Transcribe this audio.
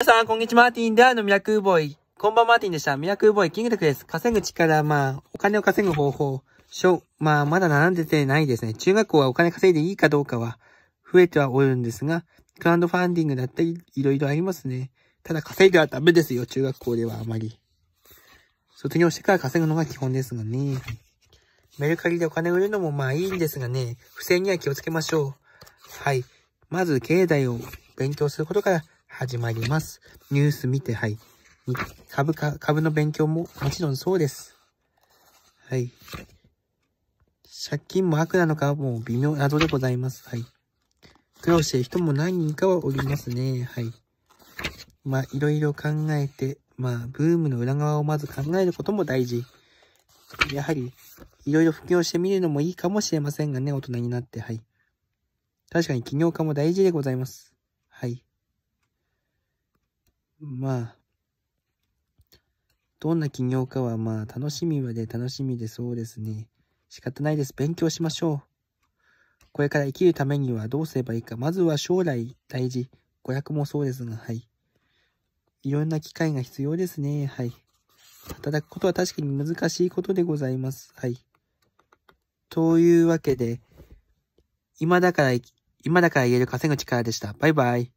皆さん、こんにちは。マーティンではのミラクルボーイ。こんばんは、マーティンでした。ミラクルボーイ、キングダクです。稼ぐ力、まあ、お金を稼ぐ方法。しょ、まあ、まだ並んでてないですね。中学校はお金稼いでいいかどうかは、増えてはおるんですが、クラウドファンディングだったり、いろいろありますね。ただ、稼いではダメですよ、中学校ではあまり。卒業してから稼ぐのが基本ですがね。メルカリでお金売るのもまあいいんですがね、不正には気をつけましょう。はい。まず、経済を勉強することから、始まります。ニュース見て、はい。株価、株の勉強ももちろんそうです。はい。借金も悪なのかもう微妙などでございます。はい。苦労してる人も何人かはおりますね。はい。まあ、いろいろ考えて、まあ、ブームの裏側をまず考えることも大事。やはり、いろいろ布教してみるのもいいかもしれませんがね、大人になって、はい。確かに起業家も大事でございます。まあ、どんな起業かはまあ、楽しみはで楽しみでそうですね。仕方ないです。勉強しましょう。これから生きるためにはどうすればいいか。まずは将来大事。子役もそうですが、はい。いろんな機会が必要ですね。はい。働くことは確かに難しいことでございます。はい。というわけで、今だから、今だから言える稼ぐ力でした。バイバイ。